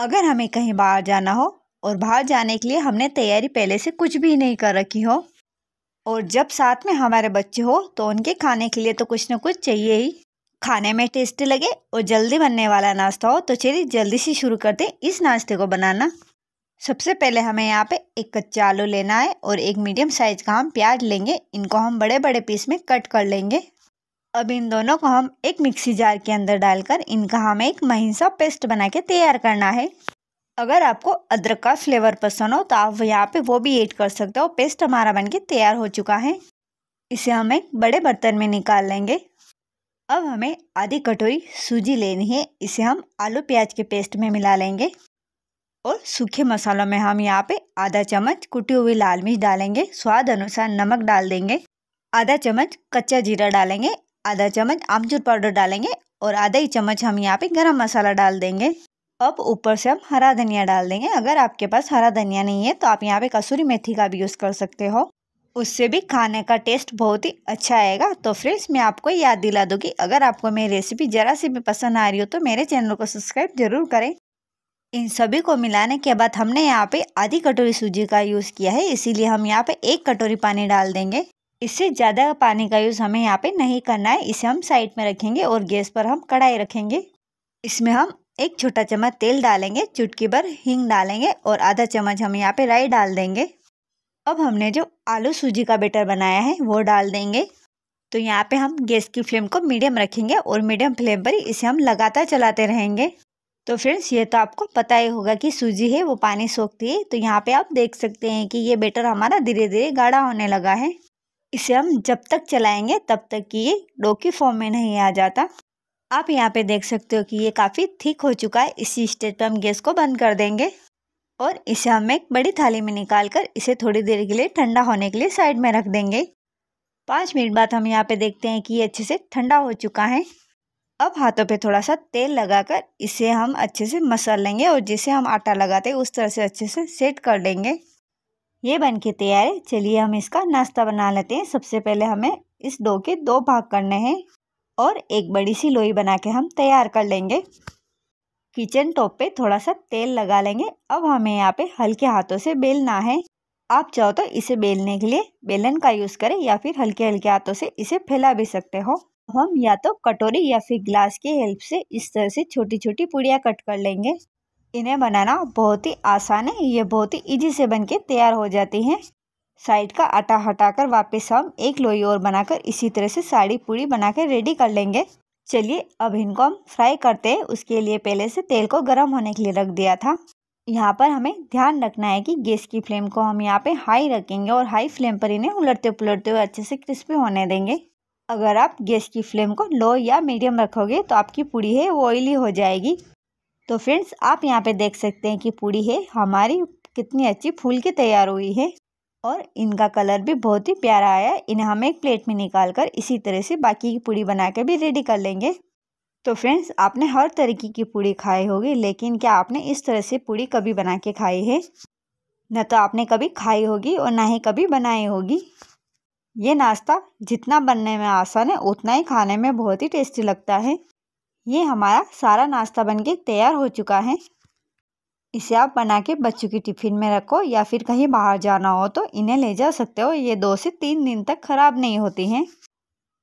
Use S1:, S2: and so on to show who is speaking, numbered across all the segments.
S1: अगर हमें कहीं बाहर जाना हो और बाहर जाने के लिए हमने तैयारी पहले से कुछ भी नहीं कर रखी हो और जब साथ में हमारे बच्चे हो तो उनके खाने के लिए तो कुछ ना कुछ चाहिए ही खाने में टेस्टी लगे और जल्दी बनने वाला नाश्ता हो तो चलिए जल्दी से शुरू करते हैं इस नाश्ते को बनाना सबसे पहले हमें यहाँ पे एक कच्चा आलू लेना है और एक मीडियम साइज़ का हम प्याज लेंगे इनको हम बड़े बड़े पीस में कट कर लेंगे अब इन दोनों को हम एक मिक्सी जार के अंदर डालकर इनका हमें एक महीन सा पेस्ट बना के तैयार करना है अगर आपको अदरक का फ्लेवर पसंद हो तो आप यहाँ पे वो भी ऐड कर सकते हो पेस्ट हमारा बनके तैयार हो चुका है इसे हम एक बड़े बर्तन में निकाल लेंगे अब हमें आधी कटोरी सूजी लेनी है इसे हम आलू प्याज के पेस्ट में मिला लेंगे और सूखे मसालों में हम यहाँ पे आधा चम्मच कुटी हुई लाल मिर्च डालेंगे स्वाद अनुसार नमक डाल देंगे आधा चम्मच कच्चा जीरा डालेंगे आधा चम्मच आमचूर पाउडर डालेंगे और आधा ही चम्मच हम यहाँ पे गरम मसाला डाल देंगे अब ऊपर से हम हरा धनिया डाल देंगे अगर आपके पास हरा धनिया नहीं है तो आप यहाँ पे कसूरी मेथी का भी यूज़ कर सकते हो उससे भी खाने का टेस्ट बहुत ही अच्छा आएगा तो फ्रेंड्स मैं आपको याद दिला दूँगी अगर आपको मेरी रेसिपी ज़रा सी भी पसंद आ रही हो तो मेरे चैनल को सब्सक्राइब जरूर करें इन सभी को मिलाने के बाद हमने यहाँ पे आधी कटोरी सूजी का यूज़ किया है इसीलिए हम यहाँ पे एक कटोरी पानी डाल देंगे इससे ज़्यादा पानी का यूज़ हमें यहाँ पे नहीं करना है इसे हम साइड में रखेंगे और गैस पर हम कढ़ाई रखेंगे इसमें हम एक छोटा चम्मच तेल डालेंगे चुटकी भर हींग डालेंगे और आधा चम्मच हम यहाँ पे राई डाल देंगे अब हमने जो आलू सूजी का बेटर बनाया है वो डाल देंगे तो यहाँ पर हम गैस की फ्लेम को मीडियम रखेंगे और मीडियम फ्लेम पर इसे हम लगातार चलाते रहेंगे तो फ्रेंड्स ये तो आपको पता ही होगा कि सूजी है वो पानी सोखती है तो यहाँ पे आप देख सकते हैं कि ये बेटर हमारा धीरे धीरे गाढ़ा होने लगा है इसे हम जब तक चलाएंगे तब तक कि ये डो की फॉर्म में नहीं आ जाता आप यहाँ पे देख सकते हो कि ये काफ़ी थिक हो चुका है इसी स्टेज पे हम गैस को बंद कर देंगे और इसे हम एक बड़ी थाली में निकाल कर इसे थोड़ी देर के लिए ठंडा होने के लिए साइड में रख देंगे पाँच मिनट बाद हम यहाँ पे देखते हैं कि ये अच्छे से ठंडा हो चुका है अब हाथों पे थोड़ा सा तेल लगाकर इसे हम अच्छे से मसल लेंगे और जिसे हम आटा लगाते हैं उस तरह से अच्छे से सेट कर लेंगे ये बन के तैयार है चलिए हम इसका नाश्ता बना लेते हैं सबसे पहले हमें इस डो के दो भाग करने हैं और एक बड़ी सी लोई बना के हम तैयार कर लेंगे किचन टॉप पे थोड़ा सा तेल लगा लेंगे अब हमें यहाँ पे हल्के हाथों से बेलना है आप चाहो तो इसे बेलने के लिए बेलन का यूज़ करें या फिर हल्के हल्के हाथों से इसे फैला भी सकते हो हम या तो कटोरी या फिर ग्लास की हेल्प से इस तरह से छोटी छोटी पुड़िया कट कर लेंगे इन्हें बनाना बहुत ही आसान है ये बहुत ही इजी से बन के तैयार हो जाती हैं साइड का आटा हटाकर वापस हम एक लोई और बनाकर इसी तरह से साड़ी पूड़ी बनाकर रेडी कर लेंगे चलिए अब इनको हम फ्राई करते हैं उसके लिए पहले से तेल को गर्म होने के लिए रख दिया था यहाँ पर हमें ध्यान रखना है कि गैस की फ्लेम को हम यहाँ पे हाई रखेंगे और हाई फ्लेम पर इन्हें उलटते पुलटते हुए अच्छे से क्रिस्पी होने देंगे अगर आप गैस की फ्लेम को लो या मीडियम रखोगे तो आपकी पूड़ी है वो ऑयली हो जाएगी तो फ्रेंड्स आप यहाँ पे देख सकते हैं कि पूड़ी है हमारी कितनी अच्छी फूल के तैयार हुई है और इनका कलर भी बहुत ही प्यारा आया इन्हें हम एक प्लेट में निकाल कर इसी तरह से बाकी की पूड़ी बना के भी रेडी कर लेंगे तो फ्रेंड्स आपने हर तरीके की पूड़ी खाई होगी लेकिन क्या आपने इस तरह से पूड़ी कभी बना के खाई है न तो आपने कभी खाई होगी और ना ही कभी बनाई होगी ये नाश्ता जितना बनने में आसान है उतना ही खाने में बहुत ही टेस्टी लगता है ये हमारा सारा नाश्ता बनके तैयार हो चुका है इसे आप बना के बच्चों के टिफ़िन में रखो या फिर कहीं बाहर जाना हो तो इन्हें ले जा सकते हो ये दो से तीन दिन तक ख़राब नहीं होती हैं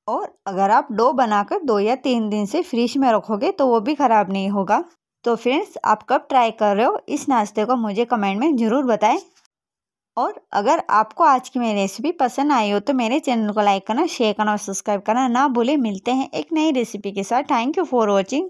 S1: और अगर आप डो बनाकर दो या तीन दिन से फ्रिज में रखोगे तो वो भी ख़राब नहीं होगा तो फ्रेंड्स आप कब ट्राई कर रहे हो इस नाश्ते को मुझे कमेंट में ज़रूर बताएं और अगर आपको आज की मेरी रेसिपी पसंद आई हो तो मेरे चैनल को लाइक करना शेयर करना और सब्सक्राइब करना ना भूलें मिलते हैं एक नई रेसिपी के साथ थैंक यू फॉर वॉचिंग